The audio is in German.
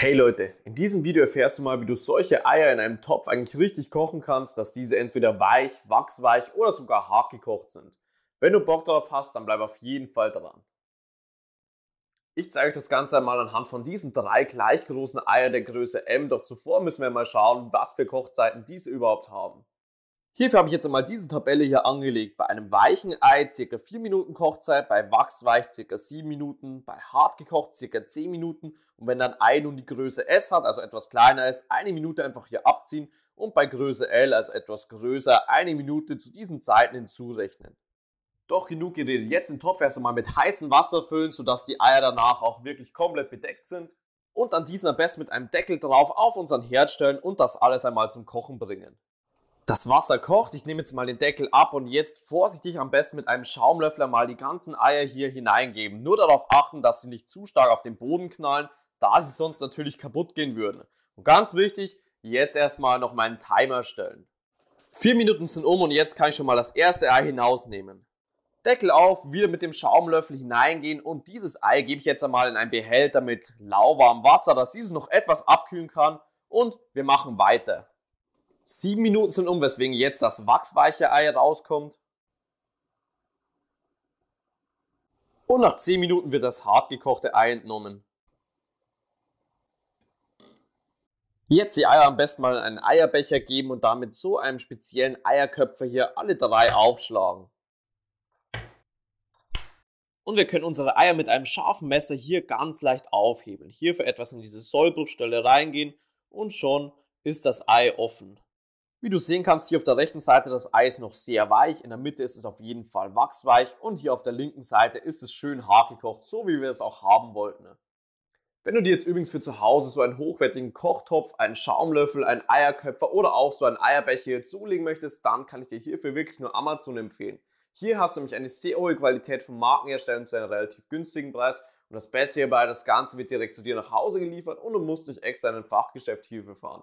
Hey Leute, in diesem Video erfährst du mal, wie du solche Eier in einem Topf eigentlich richtig kochen kannst, dass diese entweder weich, wachsweich oder sogar hart gekocht sind. Wenn du Bock darauf hast, dann bleib auf jeden Fall dran. Ich zeige euch das Ganze einmal anhand von diesen drei gleich großen Eiern der Größe M, doch zuvor müssen wir mal schauen, was für Kochzeiten diese überhaupt haben. Hierfür habe ich jetzt einmal diese Tabelle hier angelegt. Bei einem weichen Ei ca. 4 Minuten Kochzeit, bei wachsweich ca. 7 Minuten, bei hart gekocht ca. 10 Minuten. Und wenn dann Ei nun die Größe S hat, also etwas kleiner ist, eine Minute einfach hier abziehen und bei Größe L, also etwas größer, eine Minute zu diesen Zeiten hinzurechnen. Doch genug geredet. Jetzt den Topf erst einmal mit heißem Wasser füllen, sodass die Eier danach auch wirklich komplett bedeckt sind. Und dann diesen am besten mit einem Deckel drauf auf unseren Herd stellen und das alles einmal zum Kochen bringen. Das Wasser kocht, ich nehme jetzt mal den Deckel ab und jetzt vorsichtig am besten mit einem Schaumlöffler mal die ganzen Eier hier hineingeben. Nur darauf achten, dass sie nicht zu stark auf den Boden knallen, da sie sonst natürlich kaputt gehen würden. Und ganz wichtig, jetzt erstmal noch meinen Timer stellen. Vier Minuten sind um und jetzt kann ich schon mal das erste Ei hinausnehmen. Deckel auf, wieder mit dem Schaumlöffel hineingehen und dieses Ei gebe ich jetzt einmal in einen Behälter mit lauwarmem Wasser, dass dieses noch etwas abkühlen kann und wir machen weiter. Sieben Minuten sind um, weswegen jetzt das wachsweiche Ei rauskommt. Und nach zehn Minuten wird das hart gekochte Ei entnommen. Jetzt die Eier am besten mal in einen Eierbecher geben und damit so einem speziellen Eierköpfer hier alle drei aufschlagen. Und wir können unsere Eier mit einem scharfen Messer hier ganz leicht aufhebeln. Hierfür etwas in diese Sollbruchstelle reingehen und schon ist das Ei offen. Wie du sehen kannst, hier auf der rechten Seite das Eis noch sehr weich, in der Mitte ist es auf jeden Fall wachsweich und hier auf der linken Seite ist es schön hart gekocht, so wie wir es auch haben wollten. Wenn du dir jetzt übrigens für zu Hause so einen hochwertigen Kochtopf, einen Schaumlöffel, einen Eierköpfer oder auch so einen Eierbecher zulegen möchtest, dann kann ich dir hierfür wirklich nur Amazon empfehlen. Hier hast du nämlich eine sehr hohe Qualität von Markenherstellern zu einem relativ günstigen Preis und das Beste hierbei, das Ganze wird direkt zu dir nach Hause geliefert und du musst nicht extra in ein Fachgeschäft hierfür fahren.